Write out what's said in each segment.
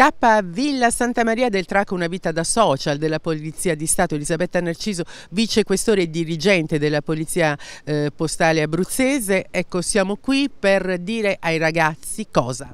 Tappa a Villa Santa Maria del Traco una vita da social della Polizia di Stato. Elisabetta Narciso, vicequestore e dirigente della Polizia eh, Postale Abruzzese. Ecco, siamo qui per dire ai ragazzi cosa.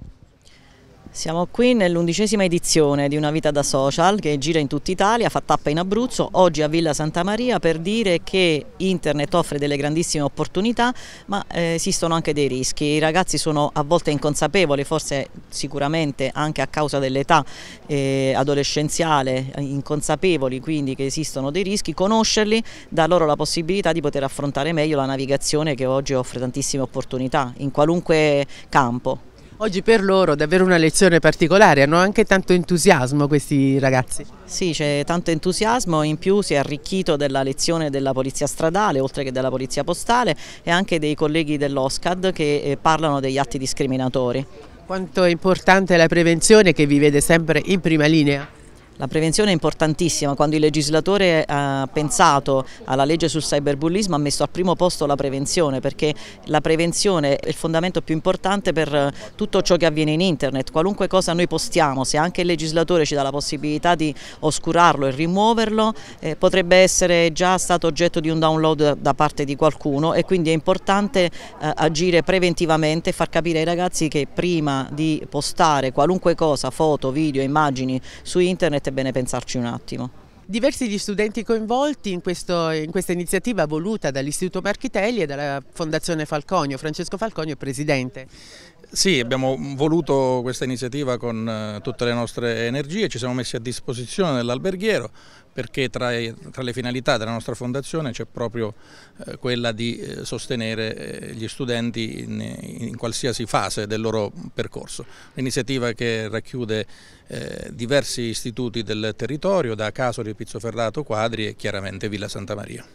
Siamo qui nell'undicesima edizione di Una vita da social che gira in tutta Italia, fa tappa in Abruzzo, oggi a Villa Santa Maria per dire che internet offre delle grandissime opportunità ma eh, esistono anche dei rischi. I ragazzi sono a volte inconsapevoli, forse sicuramente anche a causa dell'età eh, adolescenziale, inconsapevoli quindi che esistono dei rischi, conoscerli dà loro la possibilità di poter affrontare meglio la navigazione che oggi offre tantissime opportunità in qualunque campo. Oggi per loro davvero una lezione particolare, hanno anche tanto entusiasmo questi ragazzi. Sì, c'è tanto entusiasmo, in più si è arricchito della lezione della polizia stradale, oltre che della polizia postale e anche dei colleghi dell'OSCAD che eh, parlano degli atti discriminatori. Quanto è importante la prevenzione che vi vede sempre in prima linea? La prevenzione è importantissima, quando il legislatore ha pensato alla legge sul cyberbullismo ha messo al primo posto la prevenzione perché la prevenzione è il fondamento più importante per tutto ciò che avviene in internet, qualunque cosa noi postiamo, se anche il legislatore ci dà la possibilità di oscurarlo e rimuoverlo eh, potrebbe essere già stato oggetto di un download da parte di qualcuno e quindi è importante eh, agire preventivamente e far capire ai ragazzi che prima di postare qualunque cosa, foto, video, immagini su internet veramente bene pensarci un attimo. Diversi gli studenti coinvolti in, questo, in questa iniziativa voluta dall'Istituto Marchitelli e dalla Fondazione Falconio. Francesco Falconio è presidente. Sì, abbiamo voluto questa iniziativa con eh, tutte le nostre energie, ci siamo messi a disposizione dell'alberghiero perché tra, tra, le finalità della nostra fondazione c'è proprio eh, quella di eh, sostenere gli studenti in, in, qualsiasi fase del loro percorso. Un'iniziativa che racchiude diversi istituti del territorio, da Casoli, Pizzoferrato, Quadri e chiaramente Villa Santa Maria.